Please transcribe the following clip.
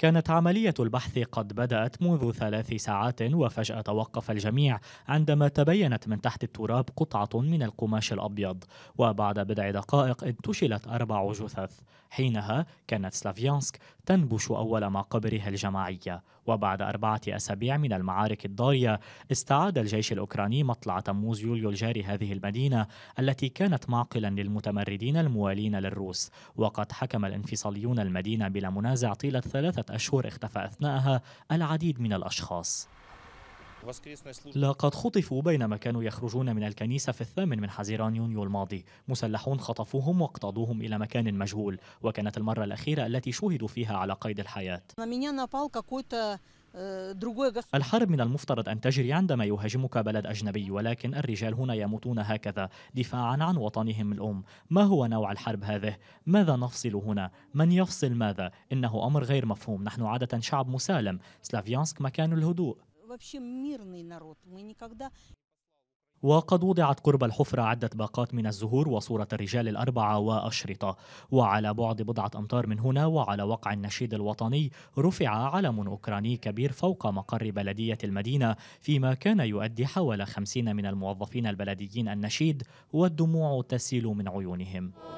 كانت عملية البحث قد بدأت منذ ثلاث ساعات وفجأة توقف الجميع عندما تبينت من تحت التراب قطعة من القماش الأبيض وبعد بضع دقائق انتشلت أربع جثث حينها كانت سلافيانسك تنبش أول مقابرها الجماعية وبعد أربعة أسابيع من المعارك الضارية استعاد الجيش الأوكراني مطلع تموز يوليو الجاري هذه المدينة التي كانت معقلا للمتمردين الموالين للروس وقد حكم الانفصاليون المدينة بلا منازع طيلة ثلاثة أشهر اختفى أثناءها العديد من الأشخاص لقد خطفوا بينما كانوا يخرجون من الكنيسة في الثامن من حزيران يونيو الماضي مسلحون خطفوهم واقتادوهم إلى مكان مجهول وكانت المرة الأخيرة التي شوهدوا فيها على قيد الحياة الحرب من المفترض أن تجري عندما يهاجمك بلد أجنبي ولكن الرجال هنا يموتون هكذا دفاعا عن وطنهم الأم ما هو نوع الحرب هذه؟ ماذا نفصل هنا؟ من يفصل ماذا؟ إنه أمر غير مفهوم نحن عادة شعب مسالم سلافيانسك مكان الهدوء وقد وضعت قرب الحفرة عدة باقات من الزهور وصورة الرجال الأربعة وأشرطة وعلى بعد بضعة أمتار من هنا وعلى وقع النشيد الوطني رفع علم أوكراني كبير فوق مقر بلدية المدينة فيما كان يؤدي حوالي خمسين من الموظفين البلديين النشيد والدموع تسيل من عيونهم